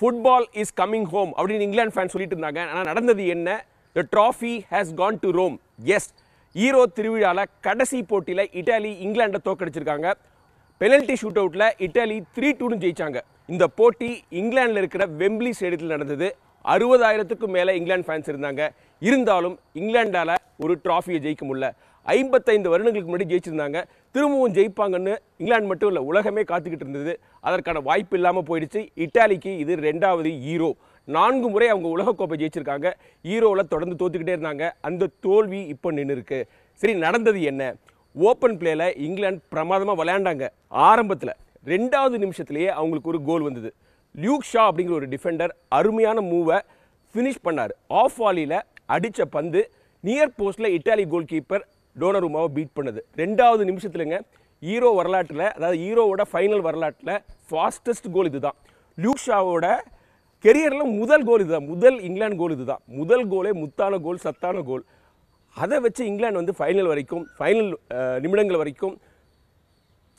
football is coming home அப்படின்னு England fan சொல்லிட்டு இருந்தாங்க ஆனால் நடந்தது என்ன the trophy has gone to Rome as Euro திருவிழாவில் கடைசி போட்டியில் இட்டாலி இங்கிலாண்டை தோக்கடிச்சிருக்காங்க பெனல்ட்டி ஷூட் அவுட்டில் இட்டாலி த்ரீ டூனு ஜெயித்தாங்க இந்த போட்டி இங்கிலாண்டில் இருக்கிற வெம்பிளி ஸ்டேடியத்தில் நடந்தது அறுபதாயிரத்துக்கும் மேலே இங்கிலாந்து ஃபேன்ஸ் இருந்தாங்க இருந்தாலும் இங்கிலாண்டால் ஒரு ட்ராஃபியை ஜெயிக்க முடியல ஐம்பத்தைந்து வருடங்களுக்கு முன்னாடி ஜெயிச்சிருந்தாங்க திரும்பவும் ஜெயிப்பாங்கன்னு இங்கிலாந்து மட்டும் இல்லை உலகமே காத்துக்கிட்டு இருந்தது அதற்கான வாய்ப்பு இல்லாமல் போயிடுச்சு இட்டாலிக்கு இது ரெண்டாவது ஈரோ நான்கு முறை அவங்க உலகக்கோப்பை ஜெயிச்சிருக்காங்க ஈரோவில் தொடர்ந்து தோத்துக்கிட்டே இருந்தாங்க அந்த தோல்வி இப்போ நின்று இருக்கு சரி நடந்தது என்ன ஓப்பன் பிளேயில் இங்கிலாந்து பிரமாதமாக விளையாண்டாங்க ஆரம்பத்தில் ரெண்டாவது நிமிஷத்துலேயே அவங்களுக்கு ஒரு கோல் வந்தது லியூக் ஷா அப்படிங்கிற ஒரு டிஃபெண்டர் அருமையான மூவை ஃபினிஷ் பண்ணார் ஆஃப் வாலியில் அடித்த பந்து நியர் போஸ்ட்டில் இட்டாலி கோல் கீப்பர் டோனர் உமாவை பீட் பண்ணுது ரெண்டாவது நிமிஷத்துலங்க ஈரோ வரலாற்றில் அதாவது ஈரோவோட ஃபைனல் வரலாற்றில் ஃபாஸ்டஸ்ட் கோல் இது தான் லியூக் கெரியரில் முதல் கோல் இது தான் முதல் இங்கிலாந்து கோல் இதுதான் முதல் கோலே முத்தான கோல் சத்தான கோல் அதை வச்சு இங்கிலாந்து வந்து ஃபைனல் வரைக்கும் ஃபைனல் நிமிடங்கள் வரைக்கும்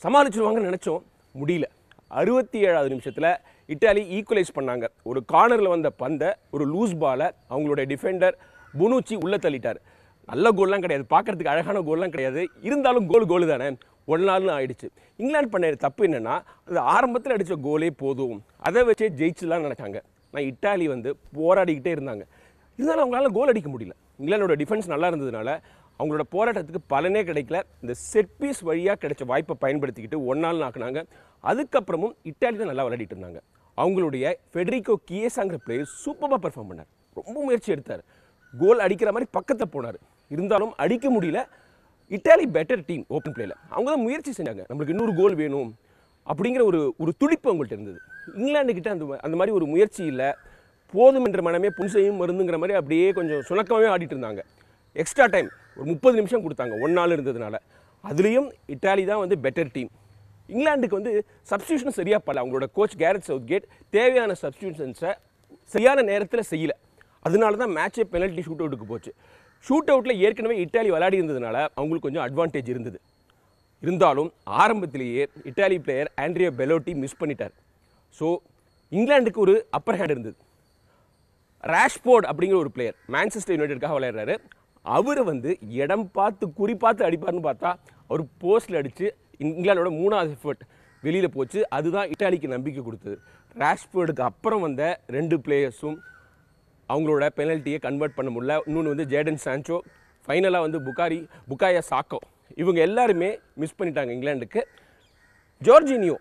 சமாளிச்சிருவாங்கன்னு நினச்சோம் முடியல அறுபத்தி ஏழாவது நிமிஷத்தில் இட்டாலி ஈக்குவலைஸ் பண்ணாங்க ஒரு கார்னரில் வந்த பந்தை ஒரு லூஸ் பாலை அவங்களுடைய டிஃபெண்டர் புனூச்சி உள்ளே தள்ளிட்டார் நல்ல கோல்லாம் கிடையாது பார்க்குறதுக்கு அழகான கோல்லாம் கிடையாது இருந்தாலும் கோல் கோல் தானே ஒன் நாள்னு ஆயிடுச்சு இங்கிலாந்து பண்ண தப்பு என்னென்னா அது ஆரம்பத்தில் அடித்த கோலே போதும் அதை வச்சே ஜெயிச்சுலாம் நினச்சாங்க நான் இட்டாலி வந்து போராடிக்கிட்டே இருந்தாங்க இருந்தாலும் அவங்களால கோல் அடிக்க முடியல இங்கிலாண்டோட டிஃபென்ஸ் நல்லா இருந்ததுனால அவங்களோட போராட்டத்துக்கு பலனே கிடைக்கல இந்த செட் பீஸ் வழியாக கிடைச்ச வாய்ப்பை பயன்படுத்திக்கிட்டு ஒன் நாள் ஆக்குனாங்க அதுக்கப்புறமும் இட்டாலி தான் நல்லா விளையாடிட்டு இருந்தாங்க அவங்களுடைய ஃபெட்ரிகோ கியேசாங்கிற பிளேயர் சூப்பராக பர்ஃபார்ம் பண்ணார் ரொம்ப முயற்சி எடுத்தார் கோல் அடிக்கிற மாதிரி பக்கத்தை போனார் இருந்தாலும் அடிக்க முடியல இட்டாலி பெட்டர் டீம் ஓப்பன் பிளேயில் அவங்க தான் முயற்சி செஞ்சாங்க நம்மளுக்கு இன்னொரு கோல் வேணும் அப்படிங்கிற ஒரு ஒரு துடிப்பு அவங்கள்ட்ட இருந்தது இங்கிலாண்டு கிட்ட அந்த அந்த மாதிரி ஒரு முயற்சி இல்லை போதும் என்ற மனமே புன்சையும் மருந்துங்கிற மாதிரி அப்படியே கொஞ்சம் சுணக்கமாகவே ஆடிட்டு இருந்தாங்க எக்ஸ்ட்ரா டைம் ஒரு முப்பது நிமிஷம் கொடுத்தாங்க ஒன் நாள் இருந்ததுனால அதுலேயும் இட்டாலி தான் வந்து பெட்டர் டீம் இங்கிலாந்துக்கு வந்து சப்ஸ்டியூஷன் சரியாக பல அவங்களோட கோச் கேரட் சவுத் கேட் தேவையான சப்ஸ்டியூஷன்ஸை சரியான நேரத்தில் செய்யலை அதனால தான் மேட்சே பெனல்ட்டி ஷூட் அவுட்டுக்கு போச்சு ஷூட் அவுட்டில் ஏற்கனவே இட்டாலி விளையாடி இருந்ததுனால அவங்களுக்கு கொஞ்சம் அட்வான்டேஜ் இருந்தது இருந்தாலும் ஆரம்பத்திலேயே Italy player Andrea Belotti miss பண்ணிட்டார் ஸோ இங்கிலாந்துக்கு ஒரு அப்பர் ஹேண்ட் இருந்தது ரேஷ்போர்ட் அப்படிங்கிற ஒரு பிளேயர் மேன்செஸ்டர் யுனைடெடுக்காக விளையாடுறாரு அவர் வந்து இடம் பார்த்து குறி பார்த்து அடிப்பார்னு பார்த்தா அவர் போஸ்டில் அடித்து இங்கிலாண்டோட மூணாவது எஃபர்ட் வெளியில் போச்சு அதுதான் இட்டாலிக்கு நம்பிக்கை கொடுத்தது ரேஷ்போர்டுக்கு அப்புறம் வந்த ரெண்டு பிளேயர்ஸும் அவங்களோட பெனல்ட்டியை கன்வெர்ட் பண்ண முடியல இன்னொன்று வந்து ஜேடன் சான்ச்சோ ஃபைனலாக வந்து புகாரி புக்காயா சாக்கோ இவங்க எல்லாருமே மிஸ் பண்ணிட்டாங்க இங்கிலாண்டுக்கு ஜோர்ஜினியோ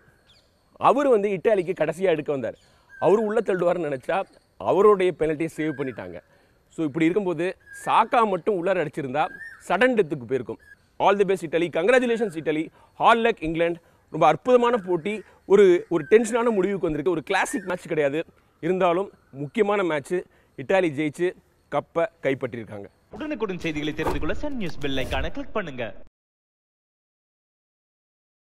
அவர் வந்து இட்டாலிக்கு கடைசியாக எடுக்க வந்தார் அவர் உள்ளே தள்ளுவார்னு நினச்சா அவருடைய பெனல்ட்டியை சேவ் பண்ணிட்டாங்க ஸோ இப்படி இருக்கும்போது சாக்கா மட்டும் உள்ளார அடிச்சிருந்தா சடன் டெத்துக்கு போயிருக்கும் all the best Italy congratulations Italy hard luck England ரொம்ப அற்புதமான போட்டி ஒரு ஒரு டென்ஷனான முடிவுக்கு வந்திருக்கு ஒரு கிளாசிக் மேட்ச் கிடையாது இருந்தாலும் முக்கியமான மேட்ச்சு இட்டாலி ஜெயிச்சு கப்பை கைப்பற்றியிருக்காங்க உடனுக்குடன் செய்திகளை தெரிந்து கொள்ள சன் நியூஸ் பெல் ஐக்கான கிளிக் பண்ணுங்க